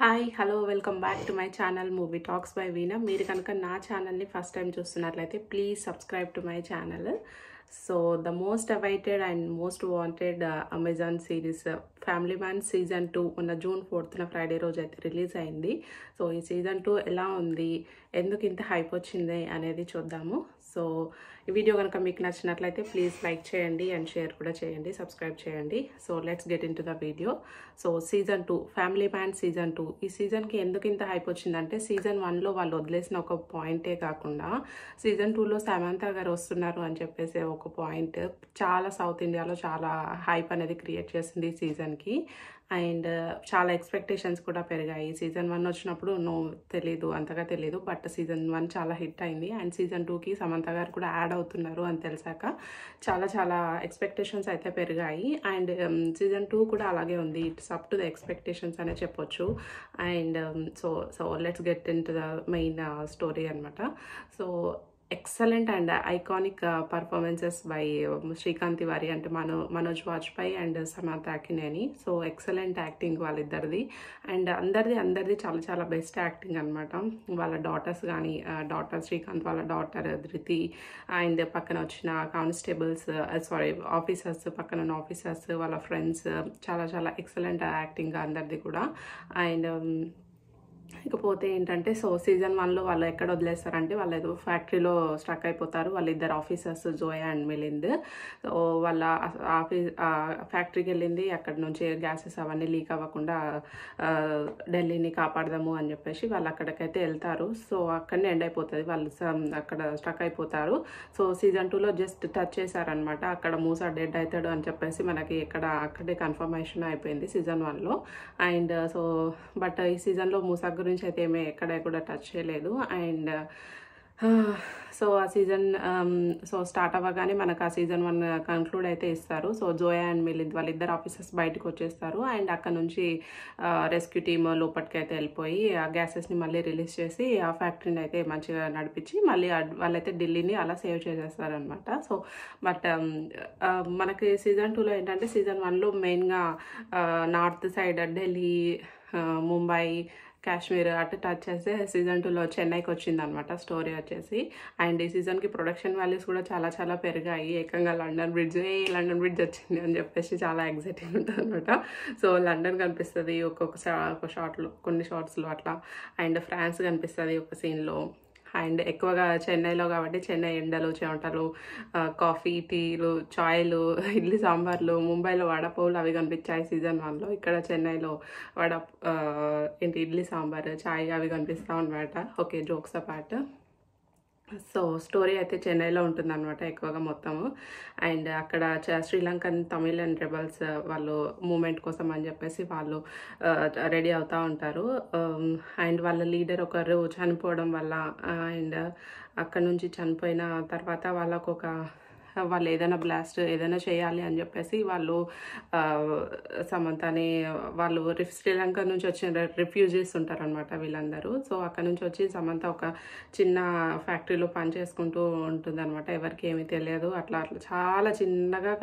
hi hello welcome back to my channel movie talks by Veena మీరు కనుక నా ఛానల్ని ఫస్ట్ టైం చూస్తున్నట్లయితే please subscribe to my channel so the most awaited and most wanted Amazon series Family man season two ఉన్న June ఫోర్త్న Friday రోజు అయితే release అయింది సో ఈ సీజన్ టూ ఎలా ఉంది ఎందుకు ఇంత హైప్ వచ్చింది అనేది చూద్దాము సో ఈ వీడియో కనుక మీకు నచ్చినట్లయితే ప్లీజ్ లైక్ చేయండి అండ్ షేర్ కూడా చేయండి సబ్స్క్రైబ్ చేయండి so let's get in to the video so season two family man season two ఈ సీజన్కి ఎందుకు ఇంత హైప్ వచ్చిందంటే సీజన్ వన్లో వాళ్ళు వదిలేసిన ఒక పాయింటే కాకుండా సీజన్ టూలో సమాంత గారు వస్తున్నారు అని చెప్పేసి ఒక పాయింట్ చాలా సౌత్ ఇండియాలో చాలా హైప్ అనేది క్రియేట్ చేసింది ఈ సీజన్కి అండ్ చాలా ఎక్స్పెక్టేషన్స్ కూడా పెరిగాయి సీజన్ వన్ వచ్చినప్పుడు నో తెలియదు అంతగా తెలియదు బట్ సీజన్ వన్ చాలా హిట్ అయింది అండ్ సీజన్ టూకి సమంత గారు కూడా యాడ్ అవుతున్నారు అని తెలిసాక చాలా చాలా ఎక్స్పెక్టేషన్స్ అయితే పెరిగాయి అండ్ సీజన్ టూ కూడా అలాగే ఉంది it's up to the expectations అనే చెప్పొచ్చు and so so let's get in to the main story అనమాట so excellent and iconic performances by Srikanth వారి అంటే మనో Manoj Vajpayee and Samantha Akkineni so excellent acting వాళ్ళిద్దరిది అండ్ అందరిది అందరిది చాలా చాలా బెస్ట్ యాక్టింగ్ అనమాట వాళ్ళ డాటర్స్ కానీ డాటర్ శ్రీకాంత్ వాళ్ళ డాటర్ ధృతి అండ్ పక్కన వచ్చిన కానిస్టేబుల్స్ సారీ ఆఫీసర్స్ పక్కన ఉన్న ఆఫీసర్స్ వాళ్ళ ఫ్రెండ్స్ చాలా చాలా ఎక్సలెంట్ యాక్టింగ్ అందరిది కూడా అండ్ ఇకపోతే ఏంటంటే సో సీజన్ వన్లో వాళ్ళు ఎక్కడ వదిలేస్తారంటే వాళ్ళు ఏదో ఫ్యాక్టరీలో స్ట్రక్ అయిపోతారు వాళ్ళ ఇద్దరు officers Zoya and Milind so వాళ్ళ ఆఫీస్ ఫ్యాక్టరీకి వెళ్ళింది అక్కడ నుంచి గ్యాసెస్ అవన్నీ లీక్ అవ్వకుండా ఢిల్లీని కాపాడదాము అని చెప్పేసి వాళ్ళు అక్కడికైతే వెళ్తారు సో అక్కడనే ఎండ్ అయిపోతుంది వాళ్ళు అక్కడ స్ట్రక్ అయిపోతారు సో సీజన్ టూలో జస్ట్ టచ్ చేశారనమాట అక్కడ మూసా డెడ్ అవుతాడు అని చెప్పేసి మనకి ఇక్కడ అక్కడే కన్ఫర్మేషన్ అయిపోయింది సీజన్ వన్లో అండ్ సో బట్ ఈ సీజన్లో మూసాకు గురించి అయితే ఏమీ ఎక్కడ కూడా టచ్ చేయలేదు అండ్ సో ఆ సీజన్ సో స్టార్ట్ అవ్వగానే మనకు ఆ సీజన్ వన్ కన్క్లూడ్ అయితే ఇస్తారు సో జోయా అండ్ మిలింద్ వాళ్ళిద్దరు ఆఫీసర్స్ బయటకు వచ్చేస్తారు అండ్ అక్కడ నుంచి రెస్క్యూ టీమ్ లోపలికి అయితే వెళ్ళిపోయి ఆ గ్యాసెస్ని మళ్ళీ రిలీజ్ చేసి ఆ ఫ్యాక్టరీని అయితే మంచిగా నడిపించి మళ్ళీ వాళ్ళైతే ఢిల్లీని అలా సేవ్ చేసేస్తారనమాట సో బట్ మనకి సీజన్ టూలో ఏంటంటే సీజన్ వన్లో మెయిన్గా నార్త్ సైడ్ ఢిల్లీ ముంబై కాశ్మీర్ అటు టచ్ చేస్తే సీజన్ టూలో చెన్నైకి వచ్చింది అనమాట స్టోరీ వచ్చేసి అండ్ ఈ సీజన్కి ప్రొడక్షన్ వాల్యూస్ కూడా చాలా చాలా పెరిగాయి ఏకంగా లండన్ బ్రిడ్జ్ ఏ లండన్ బ్రిడ్జ్ వచ్చింది అని చెప్పేసి చాలా ఎగ్జైటింగ్ ఉంటుంది అనమాట సో లండన్ కనిపిస్తుంది ఒక్కొక్క ఒక షార్ట్లో కొన్ని షార్ట్స్లో అట్లా అండ్ ఫ్రాన్స్ కనిపిస్తుంది ఒక సీన్లో అండ్ ఎక్కువగా చెన్నైలో కాబట్టి చెన్నై ఎండలు చెమటలు కాఫీ టీలు చాయ్లు ఇడ్లీ సాంబార్లు ముంబైలో వడపౌలు అవి కనిపించాయి సీజన్ వన్లో ఇక్కడ చెన్నైలో వడ ఏంటి ఇడ్లీ సాంబార్ చాయ్ అవి కనిపిస్తాం అనమాట okay jokes apart so story అయితే చెన్నైలో ఉంటుంది అనమాట ఎక్కువగా మొత్తము అండ్ అక్కడ శ్రీలంకన్ తమిళ్ అండ్ రెబల్స్ వాళ్ళు మూమెంట్ కోసం అని చెప్పేసి వాళ్ళు రెడీ అవుతూ ఉంటారు అండ్ వాళ్ళ లీడర్ ఒకరు చనిపోవడం వల్ల అండ్ అక్కడ నుంచి చనిపోయిన తర్వాత వాళ్ళకు ఒక వాళ్ళు ఏదైనా బ్లాస్ట్ ఏదైనా చేయాలి అని చెప్పేసి వాళ్ళు సమంతని వాళ్ళు శ్రీలంక నుంచి వచ్చిన రిఫ్యూజీస్ ఉంటారనమాట వీళ్ళందరూ సో అక్కడ నుంచి వచ్చి సమంత ఒక చిన్న ఫ్యాక్టరీలో పని చేసుకుంటూ ఉంటుందన్నమాట ఎవరికి ఏమీ తెలియదు అట్లా అట్లా చాలా చిన్నగా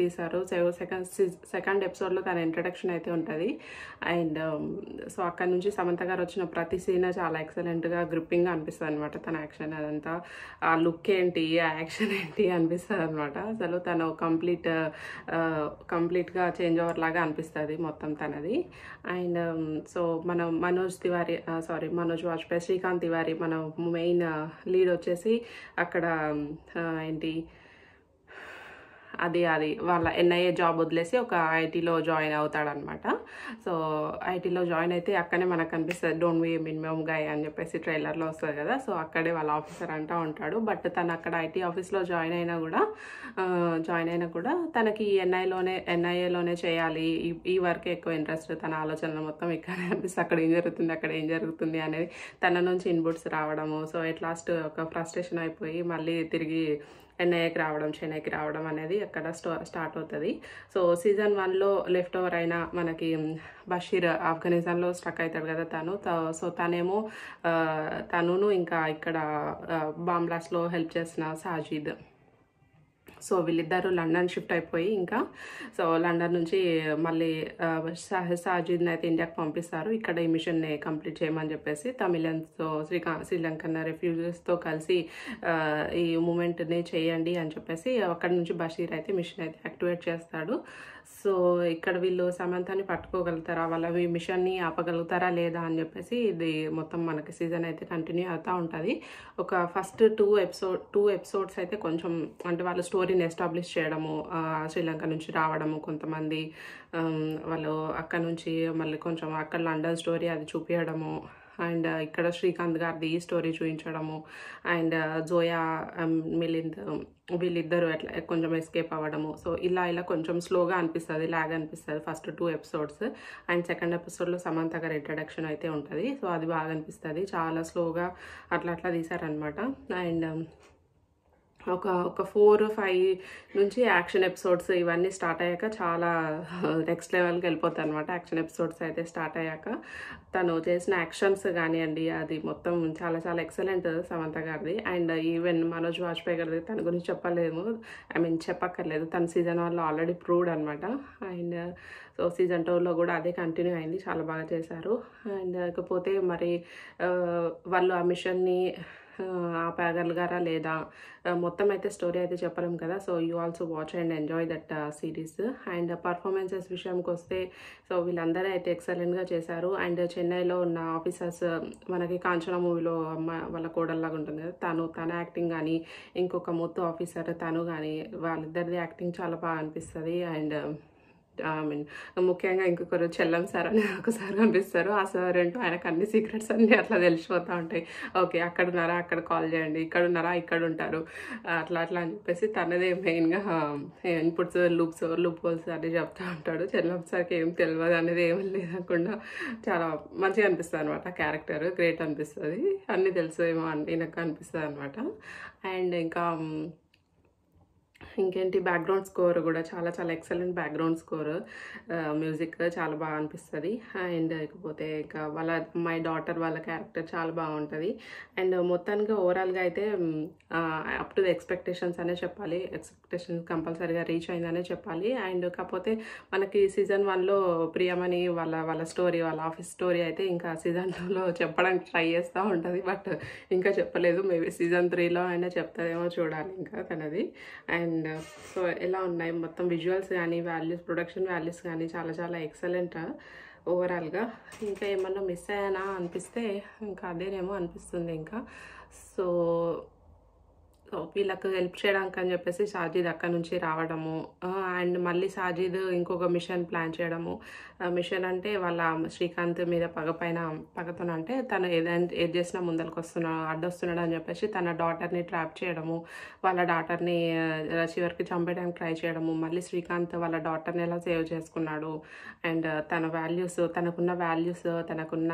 తీశారు సెకండ్ సెకండ్ ఎపిసోడ్లో తన ఇంట్రడక్షన్ అయితే ఉంటుంది అండ్ సో అక్కడ నుంచి సమంత గారు వచ్చిన ప్రతి సీన్ చాలా ఎక్సలెంట్గా గ్రిప్పింగ్గా అనిపిస్తుంది అనమాట తన యాక్షన్ అదంతా ఆ లుక్ ఏంటి ఆ యాక్షన్ ఏంటి అనిపిస్తుంది అనిపిస్తుంది అనమాట అసలు తను కంప్లీట్ కంప్లీట్గా చేంజ్ ఓవర్ లాగా అనిపిస్తుంది మొత్తం తనది అండ్ సో మనం మనోజ్ తివారీ సారీ మనోజ్ వాజ్పేయి శ్రీకాంత్ తివారీ మన మెయిన్ లీడ్ వచ్చేసి అక్కడ ఏంటి అది అది వాళ్ళ ఎన్ఐఏ జాబ్ వదిలేసి ఒక ఐటీలో జాయిన్ అవుతాడనమాట సో ఐటీలో జాయిన్ అయితే అక్కడే మనకు అనిపిస్తుంది డోంట్ వీ మినిమమ్ గాయ అని చెప్పేసి ట్రైలర్లో వస్తుంది కదా సో అక్కడే వాళ్ళ ఆఫీసర్ అంటూ ఉంటాడు బట్ తను అక్కడ ఐటీ ఆఫీస్లో జాయిన్ అయినా కూడా జాయిన్ అయినా కూడా తనకి ఈ ఎన్ఐలోనే ఎన్ఐఏలోనే చేయాలి ఈ వర్క్ ఎక్కువ ఇంట్రెస్ట్ తన ఆలోచనలు మొత్తం ఇక్కడ అనిపిస్తుంది అక్కడ ఏం జరుగుతుంది అక్కడ ఏం జరుగుతుంది అనేది తన నుంచి ఇన్పుట్స్ రావడము సో ఎట్ లాస్ట్ ఒక ఫ్రస్ట్రేషన్ అయిపోయి మళ్ళీ తిరిగి చెన్నైకి రావడం చెన్నైకి రావడం అనేది అక్కడ స్టో స్టార్ట్ అవుతుంది సో సీజన్ వన్లో లెఫ్ట్ ఓవర్ అయిన మనకి బషీర్ ఆఫ్ఘనిస్తాన్లో స్ట్రక్ అవుతాడు కదా తను సో తనేమో తనును ఇంకా ఇక్కడ బాంబ్లాస్లో హెల్ప్ చేసిన సాజిద్ సో వీళ్ళిద్దరు లండన్ షిఫ్ట్ అయిపోయి ఇంకా సో లండన్ నుంచి మళ్ళీ సాజిద్ని అయితే ఇండియాకి పంపిస్తారు ఇక్కడ ఈ మిషన్ని కంప్లీట్ చేయమని చెప్పేసి తమిళన్స్తో శ్రీకా శ్రీలంక రెఫ్యూజీస్తో కలిసి ఈ మూమెంట్ని చేయండి అని చెప్పేసి అక్కడ నుంచి బషీర్ అయితే మిషన్ అయితే యాక్టివేట్ చేస్తాడు సో ఇక్కడ వీళ్ళు సమంతాన్ని పట్టుకోగలుగుతారా వాళ్ళ ఈ మిషన్ని ఆపగలుగుతారా లేదా అని చెప్పేసి ఇది మొత్తం మనకి సీజన్ అయితే కంటిన్యూ అవుతూ ఉంటుంది ఒక first two episode two episodes అయితే కొంచెం అంటే వాళ్ళ స్టోరీ ఫ్యామిలీని ఎస్టాబ్లిష్ చేయడము శ్రీలంక నుంచి రావడము కొంతమంది వాళ్ళు అక్కడ నుంచి మళ్ళీ కొంచెం అక్కడ లండన్ స్టోరీ అది చూపించడము అండ్ ఇక్కడ శ్రీకాంత్ గారిది ఈ స్టోరీ చూపించడము అండ్ జోయా మిలింద్ వీళ్ళిద్దరూ అట్లా కొంచెం ఎస్కేప్ అవ్వడము సో ఇలా ఇలా కొంచెం స్లోగా అనిపిస్తుంది లాగ్ అనిపిస్తుంది first two episodes and second ఎపిసోడ్లో సమంత గారి ఇంట్రడక్షన్ అయితే ఉంటుంది సో అది బాగా అనిపిస్తుంది చాలా స్లోగా అట్లా అట్లా తీశారనమాట అండ్ ఒక ఒక ఫోర్ ఫైవ్ నుంచి యాక్షన్ ఎపిసోడ్స్ ఇవన్నీ స్టార్ట్ అయ్యాక చాలా నెక్స్ట్ లెవెల్కి వెళ్ళిపోతాయి అనమాట యాక్షన్ ఎపిసోడ్స్ అయితే స్టార్ట్ అయ్యాక తను చేసిన యాక్షన్స్ కానివ్వండి అది మొత్తం చాలా చాలా ఎక్సలెంట్ సమంత గారిది అండ్ ఈవెన్ మనోజ్ వాజ్పేయి గారిది తన గురించి చెప్పలేము ఐ మీన్ చెప్పక్కర్లేదు తన సీజన్ వన్లో ఆల్రెడీ ప్రూవ్డ్ అనమాట అండ్ సో సీజన్ టూలో కూడా అదే కంటిన్యూ అయింది చాలా బాగా చేశారు అండ్ ఇకపోతే మరి uh, వాళ్ళు ఆ మిషన్ని గారా లేదా మొత్తం అయితే స్టోరీ అయితే చెప్పలేం కదా so you also watch and enjoy that series and performances విషయంకి వస్తే సో వీళ్ళందరూ అయితే ఎక్సలెంట్గా చేశారు అండ్ చెన్నైలో ఉన్న ఆఫీసర్స్ మనకి కాంచన మూవీలో అమ్మ వాళ్ళ కోడల్లాగా ఉంటుంది కదా తను తన యాక్టింగ్ కానీ ఇంకొక మొత్తం ఆఫీసర్ తను కానీ వాళ్ళిద్దరిది యాక్టింగ్ చాలా బాగా అనిపిస్తుంది అండ్ ఐ మీన్ ముఖ్యంగా ఇంకొకరు చెల్లం సార్ అని ఒకసారి అనిపిస్తారు ఆ సార్ ఏంటో ఆయనకు అన్ని సీక్రెట్స్ అన్నీ అట్లా తెలిసిపోతూ ఉంటాయి ఓకే అక్కడ ఉన్నారా అక్కడ కాల్ చేయండి ఇక్కడ ఉన్నారా ఇక్కడ ఉంటారు అట్లా అట్లా అని చెప్పేసి తనదే మెయిన్గా ఇన్పుట్స్ లూప్స్ లూప్ హోల్స్ అని చెప్తూ ఉంటాడు చెల్లం సార్కి ఏం తెలియదు అనేది ఏమీ లేకుండా చాలా మంచిగా అనిపిస్తుంది అనమాట క్యారెక్టర్ గ్రేట్ అనిపిస్తుంది అన్నీ తెలుసు ఏమో అని నాకు అనిపిస్తుంది అనమాట అండ్ ఇంకా ఇంకేంటి బ్యాక్గ్రౌండ్ స్కోర్ కూడా చాలా చాలా ఎక్సలెంట్ బ్యాక్గ్రౌండ్ స్కోర్ మ్యూజిక్ చాలా బాగా అనిపిస్తుంది అండ్ ఇకపోతే ఇక వాళ్ళ మై డాటర్ వాళ్ళ క్యారెక్టర్ చాలా బాగుంటుంది అండ్ మొత్తానికి ఓవరాల్గా అయితే అప్ టు ద ఎక్స్పెక్టేషన్స్ అనే చెప్పాలి ఎక్స్పెక్టేషన్స్ కంపల్సరీగా రీచ్ అయిందనే చెప్పాలి అండ్ కాకపోతే మనకి సీజన్ వన్లో ప్రియమని వాళ్ళ వాళ్ళ స్టోరీ వాళ్ళ ఆఫీస్ స్టోరీ అయితే ఇంకా సీజన్ టూలో చెప్పడానికి ట్రై చేస్తూ ఉంటుంది బట్ ఇంకా చెప్పలేదు మేబీ సీజన్ త్రీలో అయినా చెప్తారేమో చూడాలి ఇంకా తనది అండ్ అండ్ సో ఎలా ఉన్నాయి మొత్తం విజువల్స్ కానీ వాల్యూస్ ప్రొడక్షన్ వాల్యూస్ కానీ చాలా చాలా ఎక్సలెంట్ ఓవరాల్గా ఇంకా ఏమన్నా మిస్ అయ్యానా అనిపిస్తే ఇంకా అదేనేమో అనిపిస్తుంది ఇంకా సో సో వీళ్ళకు హెల్ప్ చేయడానికి అని చెప్పేసి సాజీద్ అక్కడ నుంచి రావడము అండ్ మళ్ళీ సాజీద్ ఇంకొక మిషన్ ప్లాన్ చేయడము మిషన్ అంటే వాళ్ళ శ్రీకాంత్ మీద పగ పైన పగతోనంటే తను ఏదైనా ఏది చేసినా ముందరకు వస్తున్నా అడ్డొస్తున్నాడు అని చెప్పేసి తన డాటర్ని ట్రాప్ చేయడము వాళ్ళ డాటర్ని చివరికి చంపేయడానికి ట్రై చేయడము మళ్ళీ శ్రీకాంత్ వాళ్ళ డాటర్ని ఎలా సేవ్ చేసుకున్నాడు అండ్ తన వాల్యూస్ తనకున్న వాల్యూస్ తనకున్న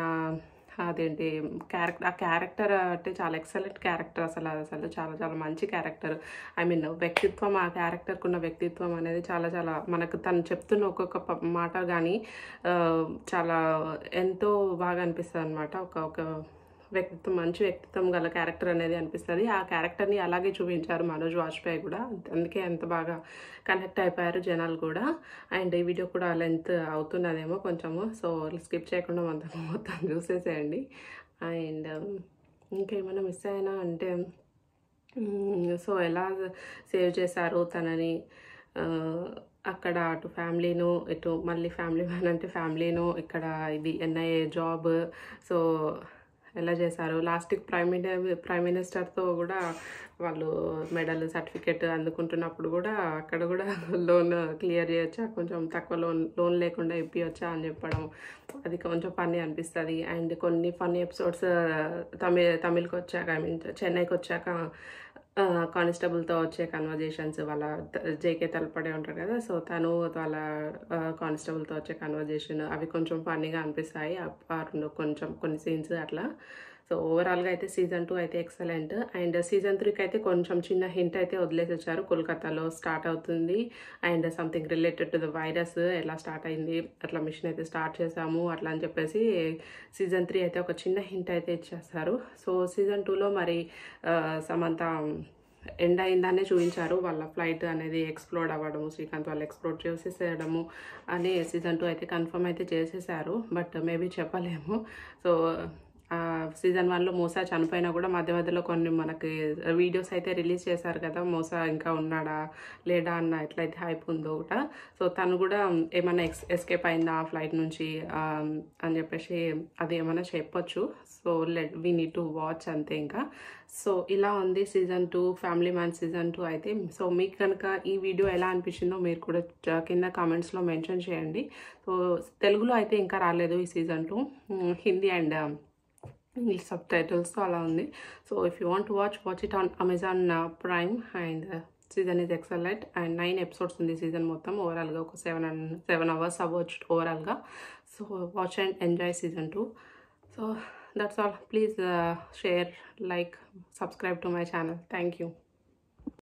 అదేంటి క్యారెక్టర్ ఆ క్యారెక్టర్ అంటే చాలా ఎక్సలెంట్ క్యారెక్టర్ అసలు అసలు చాలా చాలా మంచి క్యారెక్టర్ ఐ మీన్ వ్యక్తిత్వం ఆ క్యారెక్టర్కి ఉన్న వ్యక్తిత్వం అనేది చాలా చాలా మనకు తను చెప్తున్న ఒక్కొక్క మాట కానీ చాలా ఎంతో బాగా అనిపిస్తుంది అనమాట ఒక ఒక వ్యక్తిత్వం మంచి వ్యక్తిత్వం గల క్యారెక్టర్ అనేది అనిపిస్తుంది ఆ క్యారెక్టర్ని అలాగే చూపించారు మనోజ్ వాజ్పేయి కూడా అందుకే ఎంత బాగా కనెక్ట్ అయిపోయారు జనాలు కూడా అండ్ ఈ వీడియో కూడా లెంత్ అవుతున్నదేమో కొంచెము సో స్కిప్ చేయకుండా మొత్తం మొత్తం చూసేసేయండి అండ్ ఇంకేమైనా మిస్ అయినా అంటే సో ఎలా సేవ్ చేశారు తనని అక్కడ అటు ఫ్యామిలీను ఇటు మళ్ళీ ఫ్యామిలీ మ్యాన్ అంటే ఫ్యామిలీను ఇక్కడ ఇది ఎన్ఐఏ జాబ్ సో ఎలా చేశారు లాస్ట్కి ప్రైమ్ ప్రైమ్ మినిస్టర్తో కూడా వాళ్ళు మెడల్ సర్టిఫికెట్ అందుకుంటున్నప్పుడు కూడా అక్కడ కూడా లోన్ క్లియర్ చేయొచ్చా కొంచెం తక్కువ లోన్ లోన్ లేకుండా ఇప్పించా అని చెప్పడం అది కొంచెం ఫన్నీ అనిపిస్తుంది అండ్ కొన్ని ఫన్నీ ఎపిసోడ్స్ తమిళ తమిళ్కి వచ్చాక ఐ మీన్ చెన్నైకి వచ్చాక కానిస్టేబుల్తో వచ్చే కన్వర్జేషన్స్ వాళ్ళ జేకే తలపడే ఉంటారు కదా సో తను వాళ్ళ కానిస్టేబుల్తో వచ్చే కన్వర్జేషన్ అవి కొంచెం ఫన్నీగా అనిపిస్తాయి ఆ కొంచెం కొన్ని సీన్స్ అట్లా సో ఓవరాల్గా అయితే సీజన్ టూ అయితే ఎక్సలెంట్ అండ్ సీజన్ త్రీకి అయితే కొంచెం చిన్న హింట్ అయితే వదిలేసొచ్చారు కోల్కతాలో స్టార్ట్ అవుతుంది and something related to the virus ఎలా స్టార్ట్ అయింది అట్లా మిషన్ అయితే స్టార్ట్ చేసాము అట్లా అని చెప్పేసి సీజన్ త్రీ అయితే ఒక చిన్న హింట్ అయితే ఇచ్చేస్తారు సో సీజన్ టూలో మరి సమంత ఎండ్ అయిందనే చూపించారు వాళ్ళ ఫ్లైట్ అనేది ఎక్స్ప్లోర్డ్ అవ్వడము శ్రీకాంత్ వాళ్ళు ఎక్స్ప్లోర్ చేసేసేయడము అని సీజన్ టూ అయితే కన్ఫర్మ్ అయితే చేసేసారు బట్ మేబీ చెప్పలేము సో సీజన్ వన్లో మోసా చనిపోయినా కూడా మధ్య మధ్యలో కొన్ని మనకి వీడియోస్ అయితే రిలీజ్ చేశారు కదా మోసా ఇంకా ఉన్నాడా లేడా అన్న ఎట్లయితే హైప్ ఉందో కూడా సో తను కూడా ఏమైనా ఎక్స్ ఎస్కేప్ అయిందా ఆ ఫ్లైట్ నుంచి అని చెప్పేసి అది ఏమైనా చెప్పొచ్చు so let we need to watch అంతే ఇంకా సో ఇలా ఉంది season two family man season two అయితే సో మీకు కనుక ఈ వీడియో ఎలా అనిపించిందో మీరు కూడా కింద కామెంట్స్లో మెన్షన్ చేయండి సో తెలుగులో అయితే ఇంకా రాలేదు ఈ season two Hindi and English sub టైటిల్స్తో అలా ఉంది so if you want watch watch it on Amazon Prime and season is excellent and nine episodes ఉంది సీజన్ మొత్తం ఓవరాల్గా ఒక సెవెన్ అండ్ సెవెన్ అవర్స్ అవ్వచ్చు ఓవరాల్గా so watch and enjoy season two so that's all please share like subscribe to my channel thank you